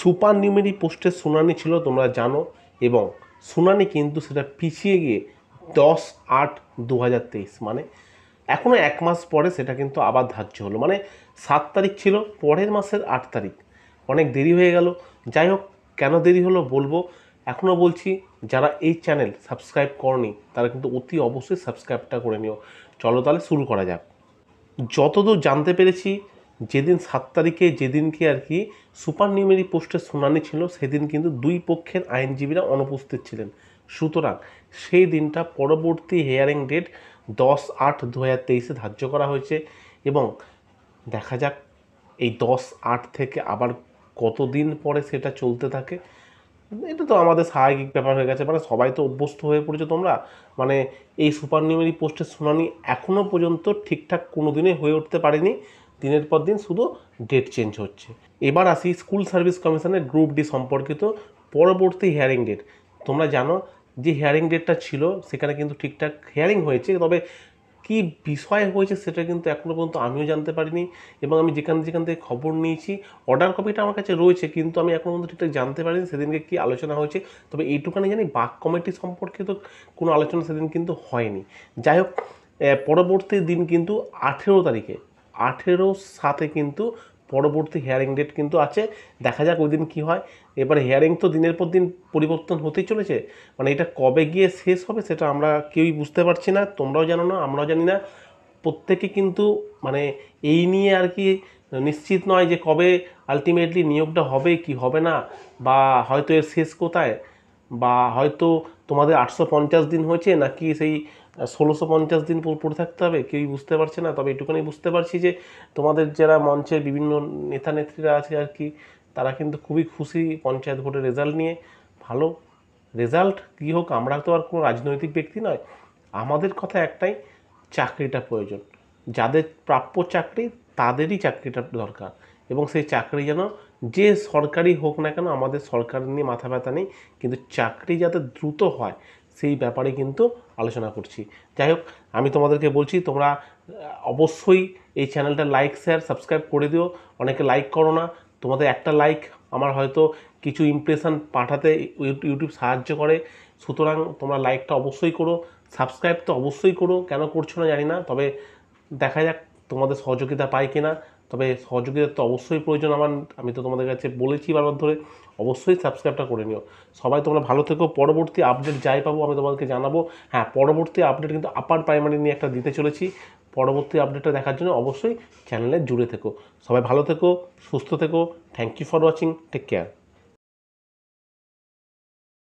super নিউমেরি পোস্টের শুনানি ছিল তোমরা জানো এবং শুনানি কিন্তু সেটা পিছিয়ে গিয়ে দশ আট দু মানে এখনও এক মাস পরে সেটা কিন্তু আবার ধার্য হলো মানে সাত তারিখ ছিল পরের মাসের আট তারিখ অনেক দেরি হয়ে গেল যাই হোক কেন দেরি হলো বলবো এখনও বলছি যারা এই চ্যানেল সাবস্ক্রাইব করনি তারা কিন্তু অতি অবশ্যই সাবস্ক্রাইবটা করে নিও চলো তাহলে শুরু করা যাক যতদূর জানতে পেরেছি যেদিন সাত তারিখে যেদিনকে আর কি সুপার নিউমেরি পোস্টের শুনানি ছিল সেদিন কিন্তু দুই পক্ষের আইনজীবীরা অনুপস্থিত ছিলেন সুতরাং সেই দিনটা পরবর্তী হেয়ারিং ডেট দশ আট দু হাজার তেইশে ধার্য করা হয়েছে এবং দেখা যাক এই দশ আট থেকে আবার কতদিন পরে সেটা চলতে থাকে এটা তো আমাদের স্বাভাবিক ব্যাপার হয়ে গেছে মানে সবাই তো অভ্যস্ত হয়ে পড়েছে তোমরা মানে এই সুপার নিউমেরি পোস্টের শুনানি এখনও পর্যন্ত ঠিকঠাক কোনো দিনে হয়ে উঠতে পারেনি দিনের পর দিন শুধু ডেট চেঞ্জ হচ্ছে এবার আসি স্কুল সার্ভিস কমিশনের গ্রুপ ডি সম্পর্কিত পরবর্তী হিয়ারিং ডেট তোমরা জানো যে হিয়ারিং ডেটটা ছিল সেখানে কিন্তু ঠিকঠাক হিয়ারিং হয়েছে তবে কি বিষয় হয়েছে সেটা কিন্তু এখনও পর্যন্ত আমিও জানতে পারিনি এবং আমি যেখান যেখান থেকে খবর নিয়েছি অর্ডার কপিটা আমার কাছে রয়েছে কিন্তু আমি এখনও পর্যন্ত ঠিকঠাক জানতে পারিনি সেদিনকে কী আলোচনা হয়েছে তবে এইটুখানি জানি বাক কমিটি সম্পর্কিত কোনো আলোচনা সেদিন কিন্তু হয়নি যাই হোক পরবর্তী দিন কিন্তু আঠেরো তারিখে আঠেরো সাথে কিন্তু পরবর্তী হেয়ারিং ডেট কিন্তু আছে দেখা যাক ওই দিন কী হয় এবার হেয়ারিং তো দিনের পর দিন পরিবর্তন হতেই চলেছে মানে এটা কবে গিয়ে শেষ হবে সেটা আমরা কেউই বুঝতে পারছি না তোমরাও জানো না আমরাও জানি না প্রত্যেকে কিন্তু মানে এই নিয়ে আর কি নিশ্চিত নয় যে কবে আলটিমেটলি নিয়োগটা হবে কি হবে না বা হয়তো এর শেষ কোথায় বা হয়তো তোমাদের আটশো পঞ্চাশ দিন হয়েছে নাকি সেই ষোলোশো পঞ্চাশ দিন পড়ে থাকতে হবে কেউই বুঝতে পারছে না তবে এটুকুনি বুঝতে পারছি যে তোমাদের যারা মঞ্চের বিভিন্ন নেতা নেত্রীরা আছে আর কি তারা কিন্তু খুবই খুশি পঞ্চায়েত ভোটের রেজাল্ট নিয়ে ভালো রেজাল্ট কী হোক আমরা তো আর কোনো রাজনৈতিক ব্যক্তি নয় আমাদের কথা একটাই চাকরিটা প্রয়োজন যাদের প্রাপ্য চাকরি তাদেরই চাকরিটা দরকার এবং সেই চাকরি যেন যে সরকারি হোক না কেন আমাদের সরকার নিয়ে মাথা ব্যথা নেই কিন্তু চাকরি যাতে দ্রুত হয় সেই ব্যাপারে কিন্তু আলোচনা করছি যাই হোক আমি তোমাদেরকে বলছি তোমরা অবশ্যই এই চ্যানেলটা লাইক শেয়ার সাবস্ক্রাইব করে দিও অনেকে লাইক করো না তোমাদের একটা লাইক আমার হয়তো কিছু ইমপ্রেশন পাঠাতে ইউটিউব সাহায্য করে সুতরাং তোমরা লাইকটা অবশ্যই করো সাবস্ক্রাইব তো অবশ্যই করো কেন করছো না জানি না তবে দেখা যাক তোমাদের সহযোগিতা পাই কিনা তবে সহযোগিতার তো অবশ্যই প্রয়োজন আমার আমি তো তোমাদের কাছে বলেছি বারবার ধরে অবশ্যই সাবস্ক্রাইবটা করে নিও সবাই তোমরা ভালো থেকো পরবর্তী আপডেট যাই পাবো আমি তোমাদেরকে জানাবো হ্যাঁ পরবর্তী আপডেট কিন্তু আপার প্রাইমারি নিয়ে একটা দিতে চলেছি পরবর্তী আপডেটটা দেখার জন্য অবশ্যই চ্যানেলে জুড়ে থেকো সবাই ভালো থেকো সুস্থ থেকো thank you for watching take care